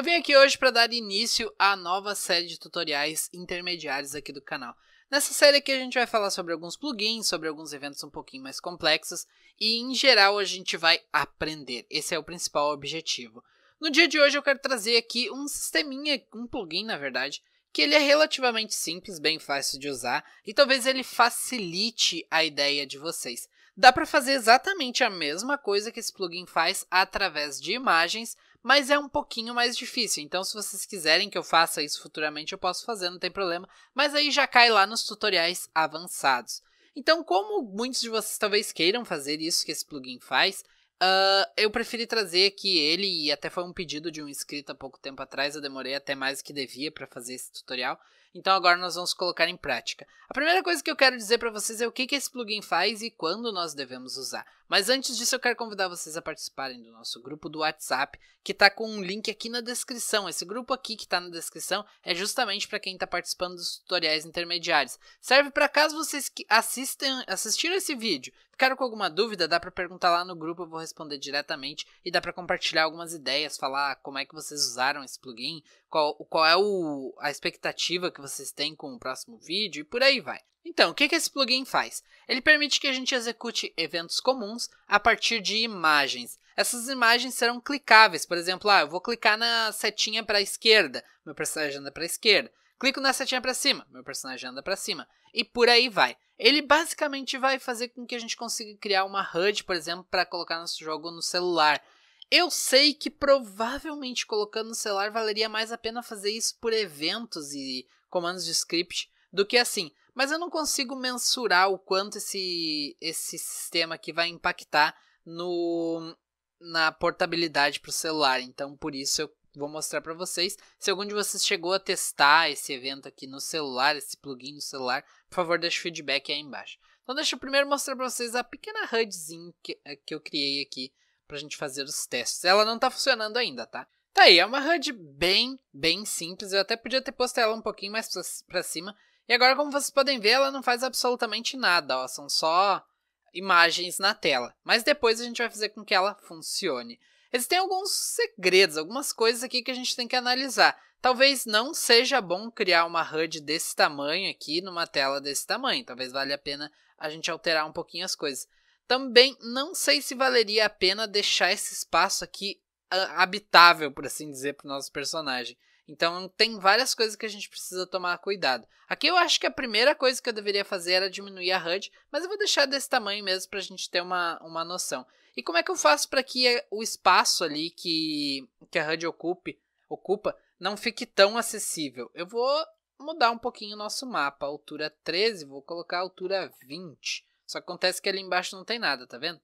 Eu vim aqui hoje para dar início à nova série de tutoriais intermediários aqui do canal. Nessa série aqui a gente vai falar sobre alguns plugins, sobre alguns eventos um pouquinho mais complexos e em geral a gente vai aprender. Esse é o principal objetivo. No dia de hoje eu quero trazer aqui um sisteminha, um plugin na verdade, que ele é relativamente simples, bem fácil de usar e talvez ele facilite a ideia de vocês. Dá para fazer exatamente a mesma coisa que esse plugin faz através de imagens, mas é um pouquinho mais difícil. Então, se vocês quiserem que eu faça isso futuramente, eu posso fazer, não tem problema. Mas aí já cai lá nos tutoriais avançados. Então, como muitos de vocês talvez queiram fazer isso que esse plugin faz, uh, eu preferi trazer aqui ele, e até foi um pedido de um inscrito há pouco tempo atrás, eu demorei até mais do que devia para fazer esse tutorial. Então agora nós vamos colocar em prática. A primeira coisa que eu quero dizer para vocês é o que, que esse plugin faz e quando nós devemos usar. Mas antes disso, eu quero convidar vocês a participarem do nosso grupo do WhatsApp, que está com um link aqui na descrição. Esse grupo aqui que está na descrição é justamente para quem está participando dos tutoriais intermediários. Serve para caso vocês assistam, assistiram esse vídeo, ficaram com alguma dúvida, dá para perguntar lá no grupo, eu vou responder diretamente e dá para compartilhar algumas ideias, falar como é que vocês usaram esse plugin, qual, qual é o, a expectativa que vocês têm com o próximo vídeo e por aí vai. Então, o que esse plugin faz? Ele permite que a gente execute eventos comuns a partir de imagens. Essas imagens serão clicáveis, por exemplo, ah, eu vou clicar na setinha para a esquerda, meu personagem anda para a esquerda. Clico na setinha para cima, meu personagem anda para cima. E por aí vai. Ele basicamente vai fazer com que a gente consiga criar uma HUD, por exemplo, para colocar nosso jogo no celular. Eu sei que provavelmente colocando no celular valeria mais a pena fazer isso por eventos e comandos de script, do que assim. Mas eu não consigo mensurar o quanto esse, esse sistema aqui vai impactar no, na portabilidade para o celular. Então, por isso eu vou mostrar para vocês. Se algum de vocês chegou a testar esse evento aqui no celular, esse plugin no celular, por favor, deixe o feedback aí embaixo. Então, deixa eu primeiro mostrar para vocês a pequena HUDzinha que, eh, que eu criei aqui para a gente fazer os testes. Ela não está funcionando ainda, tá? Tá aí, é uma HUD bem, bem simples. Eu até podia ter postado ela um pouquinho mais para cima, e agora, como vocês podem ver, ela não faz absolutamente nada, ó, são só imagens na tela. Mas depois a gente vai fazer com que ela funcione. Existem alguns segredos, algumas coisas aqui que a gente tem que analisar. Talvez não seja bom criar uma HUD desse tamanho aqui numa tela desse tamanho. Talvez valha a pena a gente alterar um pouquinho as coisas. Também não sei se valeria a pena deixar esse espaço aqui ah, habitável, por assim dizer, para o nosso personagem. Então tem várias coisas que a gente precisa tomar cuidado. Aqui eu acho que a primeira coisa que eu deveria fazer era diminuir a HUD, mas eu vou deixar desse tamanho mesmo para a gente ter uma, uma noção. E como é que eu faço para que o espaço ali que, que a HUD ocupe, ocupa não fique tão acessível? Eu vou mudar um pouquinho o nosso mapa, altura 13, vou colocar altura 20. Só que acontece que ali embaixo não tem nada, tá vendo?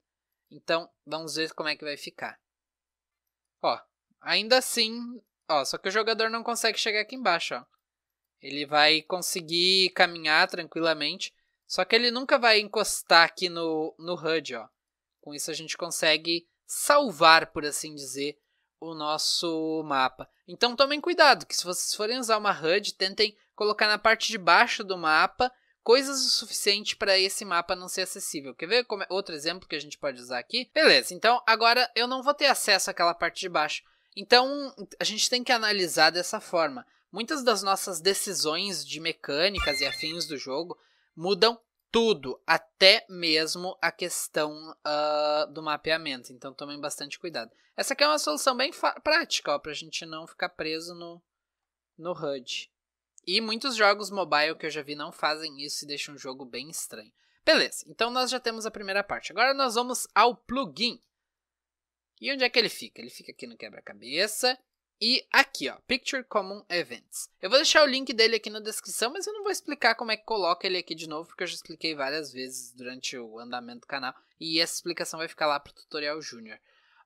Então, vamos ver como é que vai ficar. Ó, ainda assim, Ó, só que o jogador não consegue chegar aqui embaixo, ó. Ele vai conseguir caminhar tranquilamente, só que ele nunca vai encostar aqui no, no HUD, ó. Com isso a gente consegue salvar, por assim dizer, o nosso mapa. Então tomem cuidado, que se vocês forem usar uma HUD, tentem colocar na parte de baixo do mapa coisas o suficiente para esse mapa não ser acessível. Quer ver como é outro exemplo que a gente pode usar aqui? Beleza, então agora eu não vou ter acesso àquela parte de baixo. Então, a gente tem que analisar dessa forma. Muitas das nossas decisões de mecânicas e afins do jogo mudam tudo, até mesmo a questão uh, do mapeamento. Então, tomem bastante cuidado. Essa aqui é uma solução bem prática, para a gente não ficar preso no, no HUD. E muitos jogos mobile que eu já vi não fazem isso e deixam o jogo bem estranho. Beleza, então nós já temos a primeira parte. Agora nós vamos ao plugin. E onde é que ele fica? Ele fica aqui no quebra-cabeça e aqui, ó, Picture Common Events. Eu vou deixar o link dele aqui na descrição, mas eu não vou explicar como é que coloca ele aqui de novo, porque eu já expliquei várias vezes durante o andamento do canal, e essa explicação vai ficar lá para o tutorial júnior.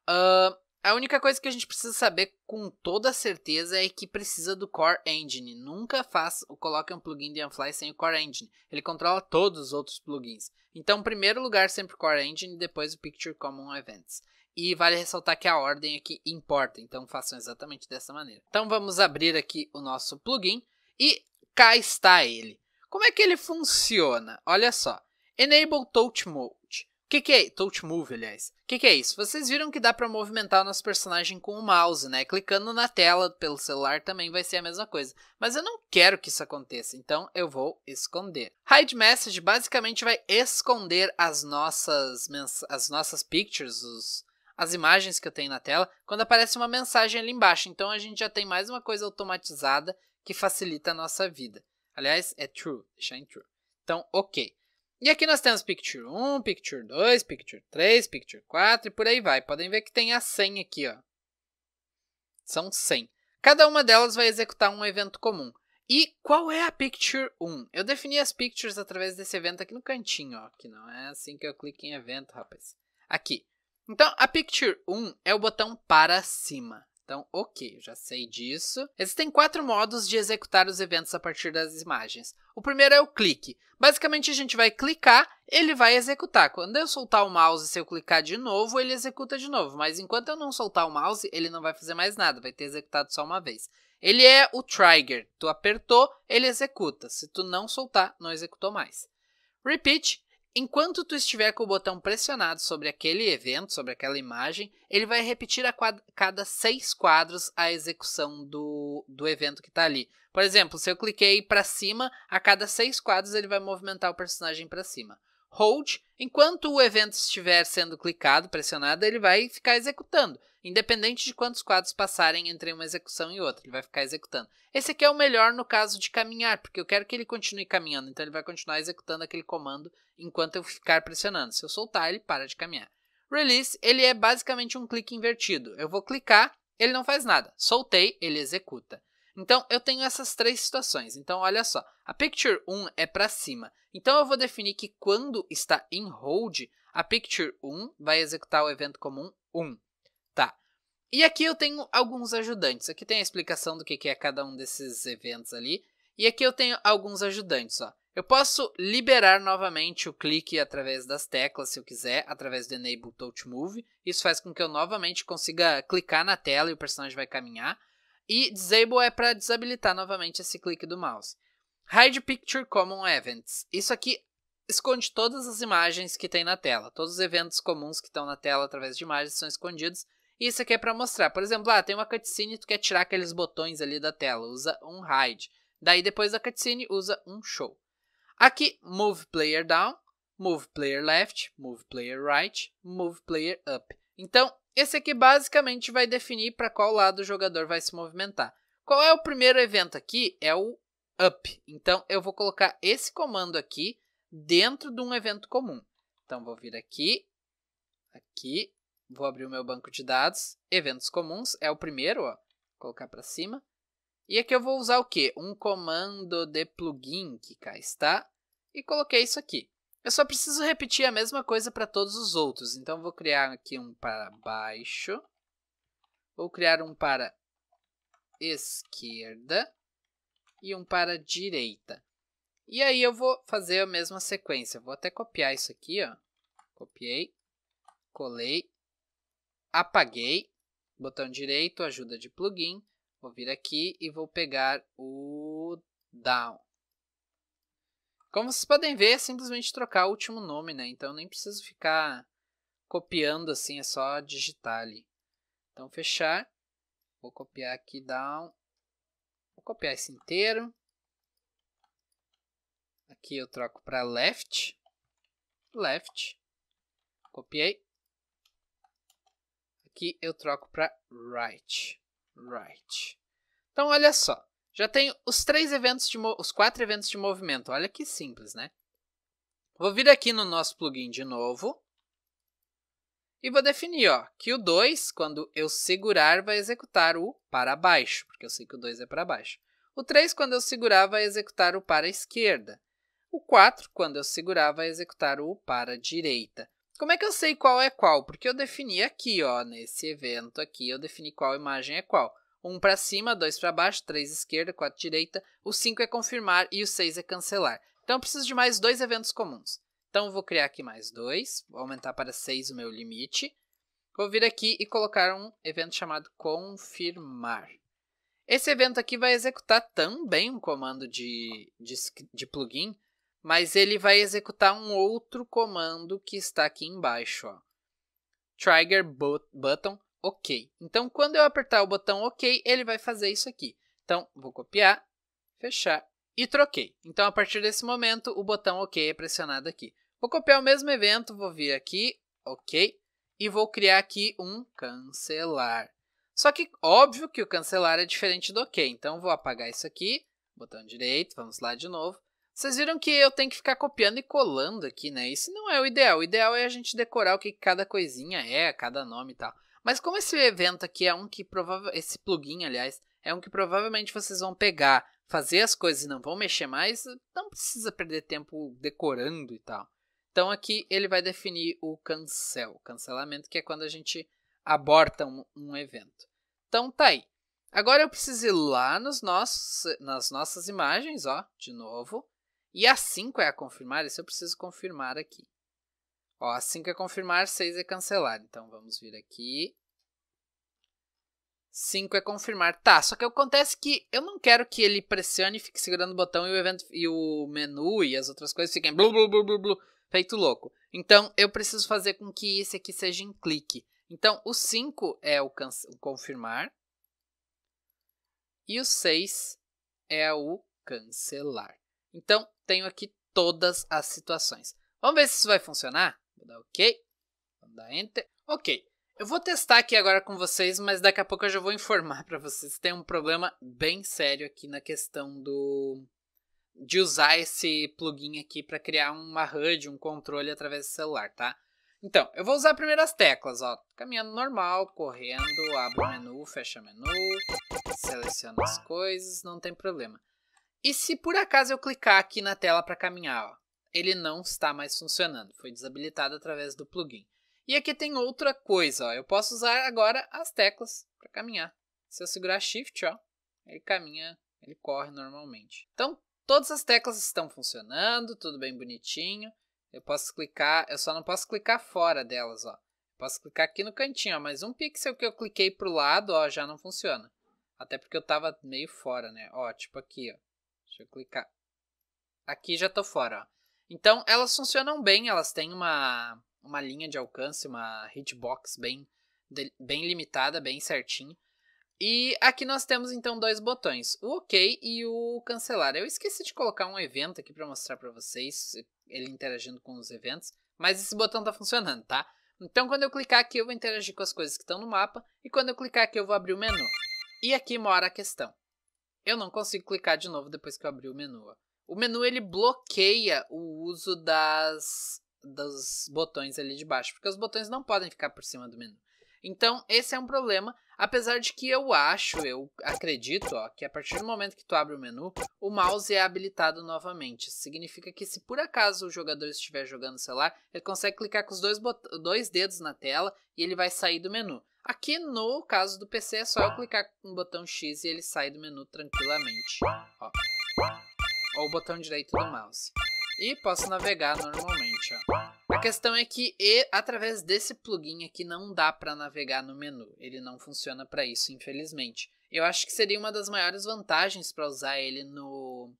Uh, a única coisa que a gente precisa saber com toda certeza é que precisa do Core Engine. Nunca faça ou coloque um plugin de Amfly sem o Core Engine. Ele controla todos os outros plugins. Então, primeiro lugar, sempre o Core Engine, depois o Picture Common Events. E vale ressaltar que a ordem aqui é importa, então façam exatamente dessa maneira. Então vamos abrir aqui o nosso plugin e cá está ele. Como é que ele funciona? Olha só, Enable Touch Mode. O que, que, é Touch Move, aliás? O que, que, é isso? Vocês viram que dá para movimentar o nosso personagem com o mouse, né? Clicando na tela pelo celular também vai ser a mesma coisa. Mas eu não quero que isso aconteça, então eu vou esconder. Hide Message basicamente vai esconder as nossas, as nossas pictures, os, as imagens que eu tenho na tela, quando aparece uma mensagem ali embaixo. Então a gente já tem mais uma coisa automatizada que facilita a nossa vida. Aliás, é true, deixar em true. Então, ok. E aqui nós temos picture 1, picture 2, picture 3, picture 4 e por aí vai. Podem ver que tem a 100 aqui, ó. São 100. Cada uma delas vai executar um evento comum. E qual é a picture 1? Eu defini as pictures através desse evento aqui no cantinho, ó, que não é assim que eu clico em evento, rapaz. Aqui. Então, a Picture 1 é o botão para cima. Então, ok, já sei disso. Existem quatro modos de executar os eventos a partir das imagens. O primeiro é o clique. Basicamente, a gente vai clicar, ele vai executar. Quando eu soltar o mouse, se eu clicar de novo, ele executa de novo. Mas enquanto eu não soltar o mouse, ele não vai fazer mais nada, vai ter executado só uma vez. Ele é o trigger. Tu apertou, ele executa. Se tu não soltar, não executou mais. Repeat Enquanto tu estiver com o botão pressionado sobre aquele evento, sobre aquela imagem, ele vai repetir a cada seis quadros a execução do, do evento que está ali. Por exemplo, se eu cliquei para cima, a cada seis quadros ele vai movimentar o personagem para cima hold, enquanto o evento estiver sendo clicado, pressionado, ele vai ficar executando, independente de quantos quadros passarem entre uma execução e outra, ele vai ficar executando. Esse aqui é o melhor no caso de caminhar, porque eu quero que ele continue caminhando, então ele vai continuar executando aquele comando enquanto eu ficar pressionando. Se eu soltar, ele para de caminhar. Release, ele é basicamente um clique invertido. Eu vou clicar, ele não faz nada. Soltei, ele executa. Então, eu tenho essas três situações. Então, olha só. A Picture 1 é para cima. Então, eu vou definir que quando está em hold, a Picture 1 vai executar o evento comum 1. Tá. E aqui eu tenho alguns ajudantes. Aqui tem a explicação do que é cada um desses eventos ali. E aqui eu tenho alguns ajudantes. Ó. Eu posso liberar novamente o clique através das teclas, se eu quiser, através do Enable Touch Move. Isso faz com que eu novamente consiga clicar na tela e o personagem vai caminhar. E disable é para desabilitar novamente esse clique do mouse. Hide Picture Common Events. Isso aqui esconde todas as imagens que tem na tela. Todos os eventos comuns que estão na tela através de imagens são escondidos. E isso aqui é para mostrar. Por exemplo, ah, tem uma cutscene e tu quer tirar aqueles botões ali da tela. Usa um hide. Daí depois da cutscene usa um show. Aqui, move player down, move player left, move player right, move player up. Então, esse aqui basicamente vai definir para qual lado o jogador vai se movimentar. Qual é o primeiro evento aqui? É o up. Então, eu vou colocar esse comando aqui dentro de um evento comum. Então, vou vir aqui, aqui, vou abrir o meu banco de dados, eventos comuns, é o primeiro, ó, colocar para cima. E aqui eu vou usar o quê? Um comando de plugin que cá está, e coloquei isso aqui. Eu só preciso repetir a mesma coisa para todos os outros. Então vou criar aqui um para baixo. Vou criar um para esquerda e um para direita. E aí eu vou fazer a mesma sequência. Vou até copiar isso aqui, ó. Copiei, colei, apaguei. Botão direito, ajuda de plugin. Vou vir aqui e vou pegar o down. Como vocês podem ver, é simplesmente trocar o último nome, né? Então nem preciso ficar copiando assim, é só digitar ali. Então fechar. Vou copiar aqui down. Vou copiar esse inteiro. Aqui eu troco para left. Left. Copiei. Aqui eu troco para right. Right. Então olha só. Já tenho os três eventos de os quatro eventos de movimento. Olha que simples, né? Vou vir aqui no nosso plugin de novo e vou definir ó, que o 2, quando eu segurar, vai executar o para baixo, porque eu sei que o 2 é para baixo. O 3, quando eu segurar, vai executar o para esquerda. O 4, quando eu segurar, vai executar o para direita. Como é que eu sei qual é qual? Porque eu defini aqui, ó, nesse evento aqui, eu defini qual imagem é qual. 1 para cima, 2 para baixo, 3 esquerda, 4 direita, o 5 é confirmar e o 6 é cancelar. Então eu preciso de mais dois eventos comuns. Então eu vou criar aqui mais dois, vou aumentar para 6 o meu limite. Vou vir aqui e colocar um evento chamado confirmar. Esse evento aqui vai executar também um comando de, de, de plugin, mas ele vai executar um outro comando que está aqui embaixo. Ó. Trigger button OK. Então, quando eu apertar o botão OK, ele vai fazer isso aqui. Então, vou copiar, fechar e troquei. Então, a partir desse momento, o botão OK é pressionado aqui. Vou copiar o mesmo evento, vou vir aqui, OK, e vou criar aqui um cancelar. Só que, óbvio que o cancelar é diferente do OK, então vou apagar isso aqui, botão direito, vamos lá de novo. Vocês viram que eu tenho que ficar copiando e colando aqui, né? Isso não é o ideal. O ideal é a gente decorar o que cada coisinha é, cada nome e tal. Mas como esse evento aqui é um que provavelmente. Esse plugin, aliás, é um que provavelmente vocês vão pegar, fazer as coisas e não vão mexer mais, não precisa perder tempo decorando e tal. Então aqui ele vai definir o cancel, cancelamento, que é quando a gente aborta um, um evento. Então tá aí. Agora eu preciso ir lá nos nossos, nas nossas imagens, ó, de novo. E a 5 é a confirmar, isso eu preciso confirmar aqui. Ó, 5 assim é confirmar, 6 é cancelar. Então, vamos vir aqui. 5 é confirmar. Tá, só que acontece que eu não quero que ele pressione e fique segurando o botão e o, evento, e o menu e as outras coisas fiquem blu, blu, blu, blu, blu, feito louco. Então, eu preciso fazer com que esse aqui seja em clique. Então, o 5 é o, o confirmar. E o 6 é o cancelar. Então, tenho aqui todas as situações. Vamos ver se isso vai funcionar? Vou dar OK. Vou dar Enter. Ok. Eu vou testar aqui agora com vocês, mas daqui a pouco eu já vou informar para vocês. Tem um problema bem sério aqui na questão do de usar esse plugin aqui para criar uma HUD, um controle através do celular, tá? Então, eu vou usar primeiro as teclas, ó. Caminhando normal, correndo, abro o menu, fecha o menu, seleciono as coisas, não tem problema. E se por acaso eu clicar aqui na tela para caminhar, ó ele não está mais funcionando, foi desabilitado através do plugin. E aqui tem outra coisa, ó, eu posso usar agora as teclas para caminhar. Se eu segurar Shift, ó, ele caminha, ele corre normalmente. Então, todas as teclas estão funcionando, tudo bem bonitinho. Eu posso clicar, eu só não posso clicar fora delas, ó. Posso clicar aqui no cantinho, ó, mas um pixel que eu cliquei para o lado, ó, já não funciona. Até porque eu tava meio fora, né? Ó, tipo aqui, ó. Deixa eu clicar. Aqui já tô fora, ó. Então, elas funcionam bem, elas têm uma, uma linha de alcance, uma hitbox bem, bem limitada, bem certinha. E aqui nós temos então dois botões, o OK e o cancelar. Eu esqueci de colocar um evento aqui para mostrar para vocês, ele interagindo com os eventos, mas esse botão está funcionando, tá? Então quando eu clicar aqui eu vou interagir com as coisas que estão no mapa e quando eu clicar aqui eu vou abrir o menu. E aqui mora a questão. Eu não consigo clicar de novo depois que eu abri o menu. Ó. O menu ele bloqueia o uso das dos botões ali de baixo, porque os botões não podem ficar por cima do menu. Então, esse é um problema, apesar de que eu acho, eu acredito, ó, que a partir do momento que tu abre o menu, o mouse é habilitado novamente. Isso significa que se por acaso o jogador estiver jogando no celular, ele consegue clicar com os dois, dois dedos na tela e ele vai sair do menu. Aqui no caso do PC é só eu clicar no botão X e ele sai do menu tranquilamente. Ó ou o botão direito do mouse. E posso navegar normalmente, ó. A questão é que e, através desse plugin aqui não dá para navegar no menu. Ele não funciona para isso, infelizmente. Eu acho que seria uma das maiores vantagens para usar ele no,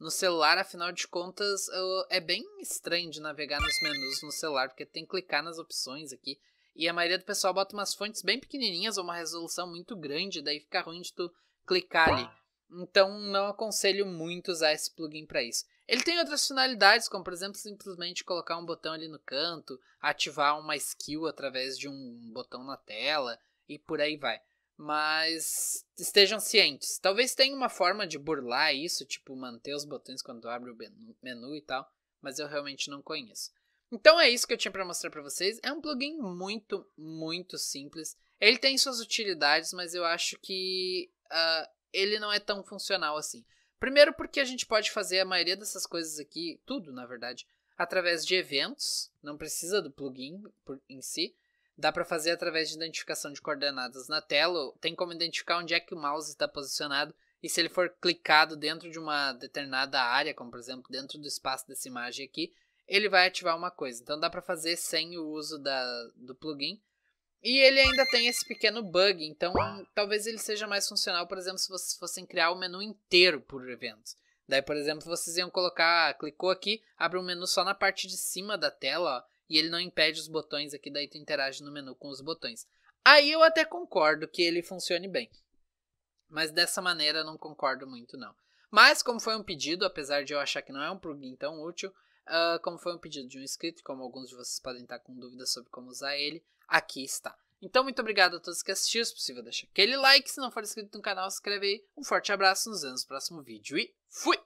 no celular, afinal de contas, é bem estranho de navegar nos menus no celular, porque tem que clicar nas opções aqui. E a maioria do pessoal bota umas fontes bem pequenininhas ou uma resolução muito grande, daí fica ruim de tu clicar ali. Então não aconselho muito usar esse plugin para isso. Ele tem outras finalidades, como por exemplo simplesmente colocar um botão ali no canto, ativar uma skill através de um botão na tela e por aí vai. Mas estejam cientes. Talvez tenha uma forma de burlar isso, tipo manter os botões quando abre o menu e tal, mas eu realmente não conheço. Então é isso que eu tinha para mostrar para vocês. É um plugin muito, muito simples. Ele tem suas utilidades, mas eu acho que uh, ele não é tão funcional assim. Primeiro, porque a gente pode fazer a maioria dessas coisas aqui, tudo na verdade, através de eventos, não precisa do plugin em si. Dá para fazer através de identificação de coordenadas na tela, tem como identificar onde é que o mouse está posicionado e se ele for clicado dentro de uma determinada área, como por exemplo dentro do espaço dessa imagem aqui, ele vai ativar uma coisa. Então dá para fazer sem o uso da, do plugin. E ele ainda tem esse pequeno bug, então talvez ele seja mais funcional, por exemplo, se vocês fossem criar o um menu inteiro por eventos. Daí, por exemplo, vocês iam colocar, clicou aqui, abre um menu só na parte de cima da tela, ó, e ele não impede os botões aqui, daí tu interage no menu com os botões. Aí eu até concordo que ele funcione bem. Mas dessa maneira não concordo muito, não. Mas, como foi um pedido, apesar de eu achar que não é um plugin tão útil, uh, como foi um pedido de um inscrito, como alguns de vocês podem estar com dúvidas sobre como usar ele, aqui está. Então, muito obrigado a todos que assistiram. Se possível, deixa aquele like. Se não for inscrito no canal, se inscreve aí. Um forte abraço. Nos vemos no próximo vídeo e fui!